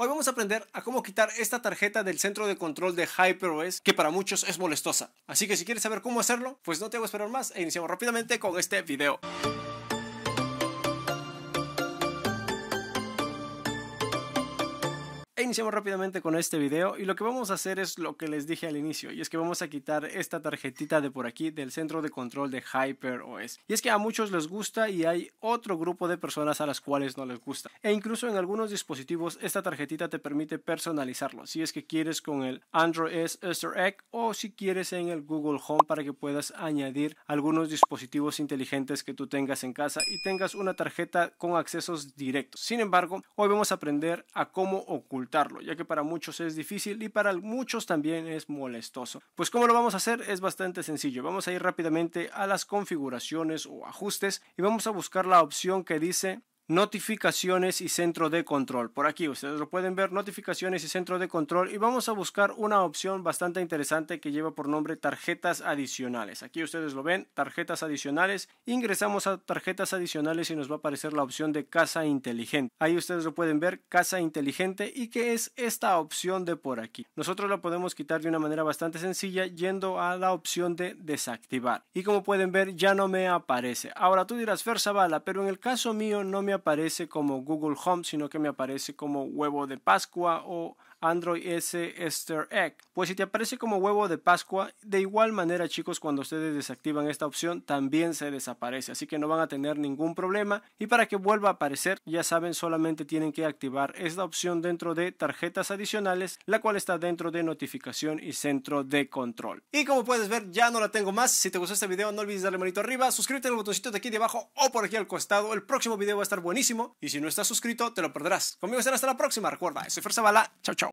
Hoy vamos a aprender a cómo quitar esta tarjeta del centro de control de HyperOS que para muchos es molestosa. Así que si quieres saber cómo hacerlo, pues no te hago esperar más e iniciamos rápidamente con este video. iniciamos rápidamente con este video y lo que vamos a hacer es lo que les dije al inicio y es que vamos a quitar esta tarjetita de por aquí del centro de control de HyperOS. Y es que a muchos les gusta y hay otro grupo de personas a las cuales no les gusta. E incluso en algunos dispositivos esta tarjetita te permite personalizarlo si es que quieres con el Android S Easter Egg o si quieres en el Google Home para que puedas añadir algunos dispositivos inteligentes que tú tengas en casa y tengas una tarjeta con accesos directos. Sin embargo, hoy vamos a aprender a cómo ocultar ya que para muchos es difícil y para muchos también es molestoso. Pues cómo lo vamos a hacer es bastante sencillo. Vamos a ir rápidamente a las configuraciones o ajustes y vamos a buscar la opción que dice notificaciones y centro de control. Por aquí ustedes lo pueden ver, notificaciones y centro de control. Y vamos a buscar una opción bastante interesante que lleva por nombre tarjetas adicionales. Aquí ustedes lo ven, tarjetas adicionales. Ingresamos a tarjetas adicionales y nos va a aparecer la opción de casa inteligente. Ahí ustedes lo pueden ver, casa inteligente. ¿Y que es esta opción de por aquí? Nosotros la podemos quitar de una manera bastante sencilla yendo a la opción de desactivar. Y como pueden ver, ya no me aparece. Ahora tú dirás, Fer Zavala, pero en el caso mío no me aparece como Google Home, sino que me aparece como huevo de Pascua o Android S Easter Egg. Pues si te aparece como huevo de Pascua, de igual manera chicos, cuando ustedes desactivan esta opción también se desaparece, así que no van a tener ningún problema. Y para que vuelva a aparecer, ya saben, solamente tienen que activar esta opción dentro de tarjetas adicionales, la cual está dentro de notificación y centro de control. Y como puedes ver, ya no la tengo más. Si te gustó este video, no olvides darle manito arriba, suscríbete al botoncito de aquí debajo o por aquí al costado. El próximo video va a estar buenísimo y si no estás suscrito, te lo perderás. Conmigo será hasta la próxima. Recuerda, soy Fuerza Bala. Chao, chao.